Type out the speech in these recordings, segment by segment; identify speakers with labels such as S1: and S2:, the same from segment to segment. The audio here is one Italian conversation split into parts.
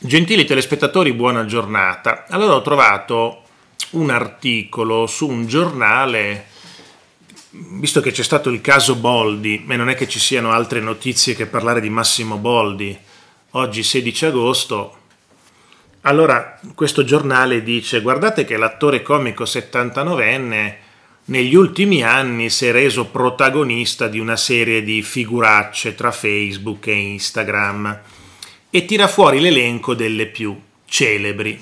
S1: Gentili telespettatori, buona giornata. Allora ho trovato un articolo su un giornale, visto che c'è stato il caso Boldi, e non è che ci siano altre notizie che parlare di Massimo Boldi, oggi 16 agosto. Allora questo giornale dice, guardate che l'attore comico 79enne negli ultimi anni si è reso protagonista di una serie di figuracce tra Facebook e Instagram e tira fuori l'elenco delle più celebri.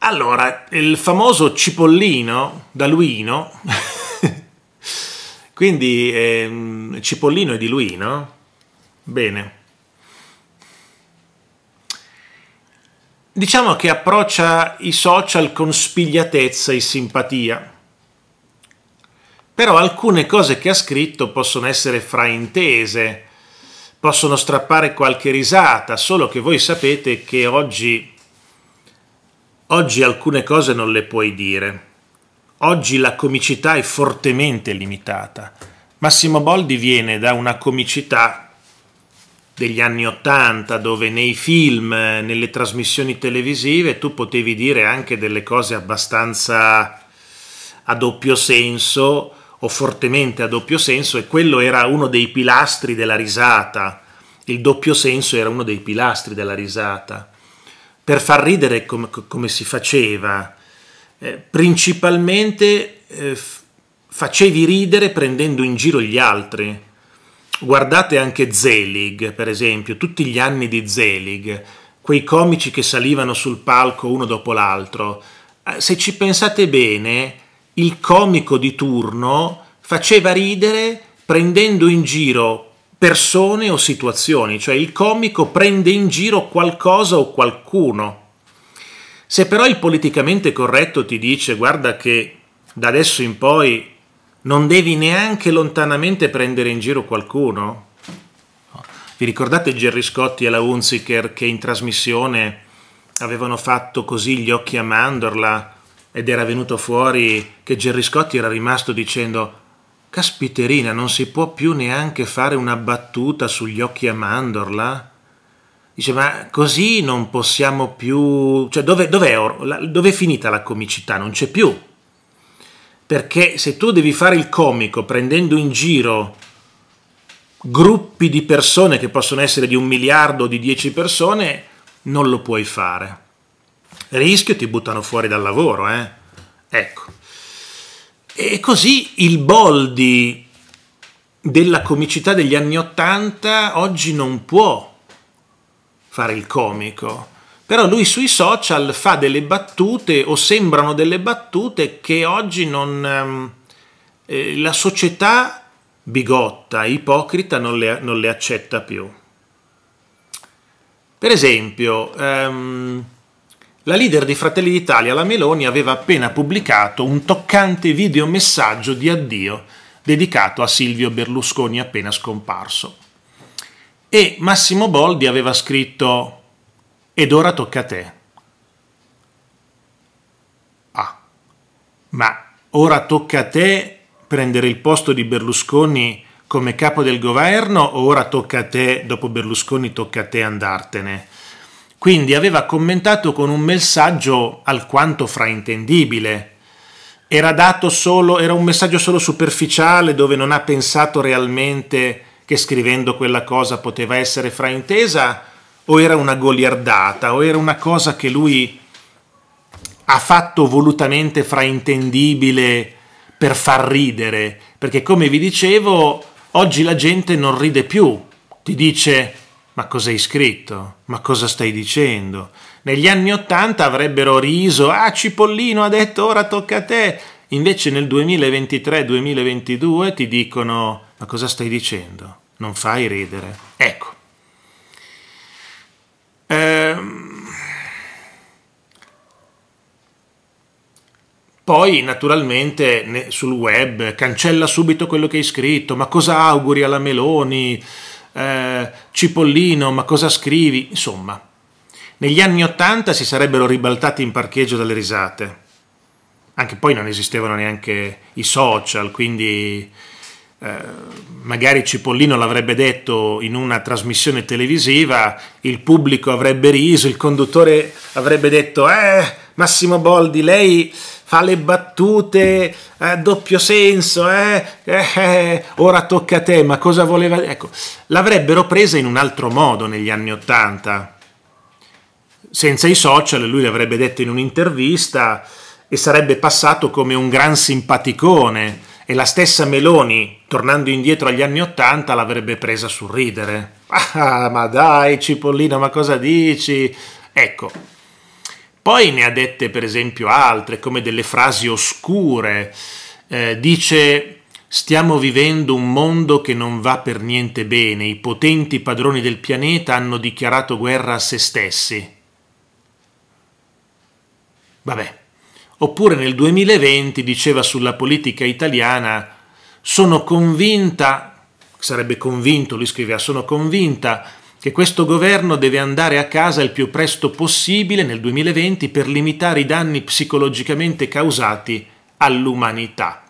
S1: Allora, il famoso cipollino da Luino, quindi ehm, cipollino è di Luino? Bene. diciamo che approccia i social con spigliatezza e simpatia. Però alcune cose che ha scritto possono essere fraintese, possono strappare qualche risata, solo che voi sapete che oggi, oggi alcune cose non le puoi dire. Oggi la comicità è fortemente limitata. Massimo Boldi viene da una comicità degli anni Ottanta, dove nei film, nelle trasmissioni televisive, tu potevi dire anche delle cose abbastanza a doppio senso o fortemente a doppio senso e quello era uno dei pilastri della risata. Il doppio senso era uno dei pilastri della risata. Per far ridere com come si faceva? Eh, principalmente eh, facevi ridere prendendo in giro gli altri guardate anche Zelig, per esempio, tutti gli anni di Zelig, quei comici che salivano sul palco uno dopo l'altro, eh, se ci pensate bene, il comico di turno faceva ridere prendendo in giro persone o situazioni, cioè il comico prende in giro qualcosa o qualcuno. Se però il politicamente corretto ti dice guarda che da adesso in poi non devi neanche lontanamente prendere in giro qualcuno? Vi ricordate Gerry Scotti e la Hunziker che in trasmissione avevano fatto così gli occhi a mandorla ed era venuto fuori che Gerry Scotti era rimasto dicendo Caspiterina, non si può più neanche fare una battuta sugli occhi a mandorla? Dice, ma così non possiamo più... Cioè, dov'è, dov'è, dov'è finita la comicità? Non c'è più perché se tu devi fare il comico prendendo in giro gruppi di persone che possono essere di un miliardo o di dieci persone, non lo puoi fare. Rischio ti buttano fuori dal lavoro, eh? Ecco. E così il Boldi della comicità degli anni Ottanta oggi non può fare il comico però lui sui social fa delle battute o sembrano delle battute che oggi non... Ehm, eh, la società bigotta, ipocrita non le, non le accetta più. Per esempio, ehm, la leader di Fratelli d'Italia, la Meloni, aveva appena pubblicato un toccante videomessaggio di addio dedicato a Silvio Berlusconi appena scomparso. E Massimo Boldi aveva scritto ed ora tocca a te. Ah, ma ora tocca a te prendere il posto di Berlusconi come capo del governo o ora tocca a te, dopo Berlusconi, tocca a te andartene? Quindi aveva commentato con un messaggio alquanto fraintendibile. Era dato solo, era un messaggio solo superficiale dove non ha pensato realmente che scrivendo quella cosa poteva essere fraintesa o era una goliardata o era una cosa che lui ha fatto volutamente fraintendibile per far ridere, perché come vi dicevo, oggi la gente non ride più, ti dice ma cosa hai scritto? Ma cosa stai dicendo? Negli anni Ottanta avrebbero riso, ah Cipollino ha detto ora tocca a te, invece nel 2023-2022 ti dicono ma cosa stai dicendo? Non fai ridere. Ecco, Poi naturalmente sul web cancella subito quello che hai scritto, ma cosa auguri alla Meloni? Eh, Cipollino, ma cosa scrivi? Insomma, negli anni Ottanta si sarebbero ribaltati in parcheggio dalle risate. Anche poi non esistevano neanche i social, quindi eh, magari Cipollino l'avrebbe detto in una trasmissione televisiva, il pubblico avrebbe riso, il conduttore avrebbe detto eh, Massimo Boldi, lei fa le battute a doppio senso, eh? Eh, eh, ora tocca a te, ma cosa voleva Ecco, l'avrebbero presa in un altro modo negli anni Ottanta. Senza i social, lui l'avrebbe detto in un'intervista e sarebbe passato come un gran simpaticone. E la stessa Meloni, tornando indietro agli anni Ottanta, l'avrebbe presa sul ridere. Ah, ma dai, Cipollino, ma cosa dici? Ecco, poi ne ha dette per esempio altre, come delle frasi oscure. Eh, dice stiamo vivendo un mondo che non va per niente bene, i potenti padroni del pianeta hanno dichiarato guerra a se stessi. Vabbè. Oppure nel 2020 diceva sulla politica italiana sono convinta, sarebbe convinto, lui scriveva, sono convinta che questo governo deve andare a casa il più presto possibile nel 2020 per limitare i danni psicologicamente causati all'umanità.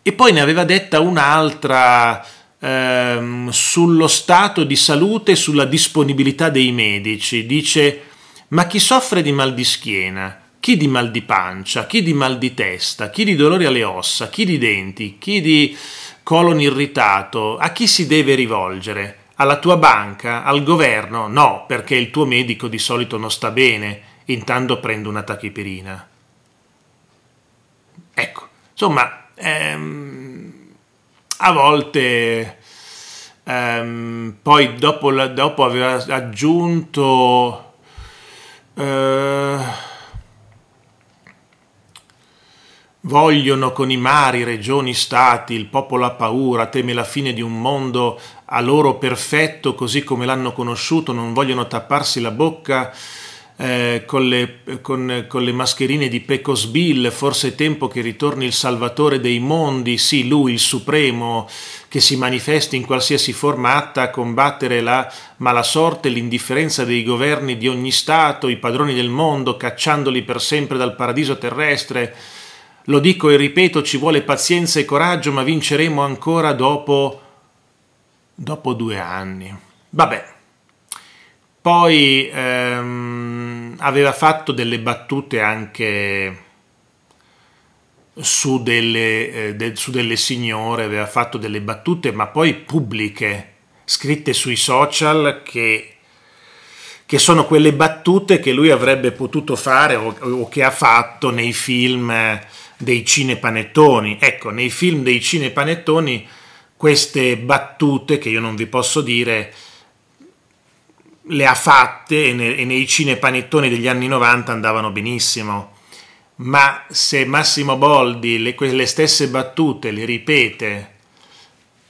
S1: E poi ne aveva detta un'altra ehm, sullo stato di salute e sulla disponibilità dei medici. Dice, ma chi soffre di mal di schiena, chi di mal di pancia, chi di mal di testa, chi di dolori alle ossa, chi di denti, chi di colon irritato, a chi si deve rivolgere? alla tua banca, al governo, no, perché il tuo medico di solito non sta bene, intanto prendo una tachipirina. Ecco, insomma, ehm, a volte ehm, poi dopo, dopo, aveva aggiunto... Eh, Vogliono con i mari, regioni, stati, il popolo ha paura, teme la fine di un mondo a loro perfetto così come l'hanno conosciuto, non vogliono tapparsi la bocca eh, con, le, con, con, le, mascherine di Pecos Bill, forse è tempo che ritorni il Salvatore dei mondi, sì, lui, il Supremo, che si manifesti in qualsiasi forma atta a combattere la malasorte, l'indifferenza dei governi di ogni Stato, i padroni del mondo, cacciandoli per sempre dal paradiso terrestre lo dico e ripeto, ci vuole pazienza e coraggio, ma vinceremo ancora dopo, dopo due anni. Vabbè. Poi ehm, aveva fatto delle battute anche su delle, eh, de, su delle signore, aveva fatto delle battute, ma poi pubbliche, scritte sui social che che sono quelle battute che lui avrebbe potuto fare o, o, che ha fatto nei film dei cinepanettoni. Ecco, nei film dei cinepanettoni queste battute, che io non vi posso dire, le ha fatte e, ne, e nei cinepanettoni degli anni 90 andavano benissimo. Ma se Massimo Boldi le, le stesse battute le ripete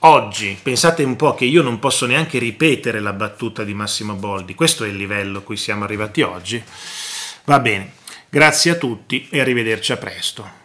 S1: Oggi pensate un po' che io non posso neanche ripetere la battuta di Massimo Boldi, questo è il livello a cui siamo arrivati oggi. Va bene, grazie a tutti e arrivederci a presto.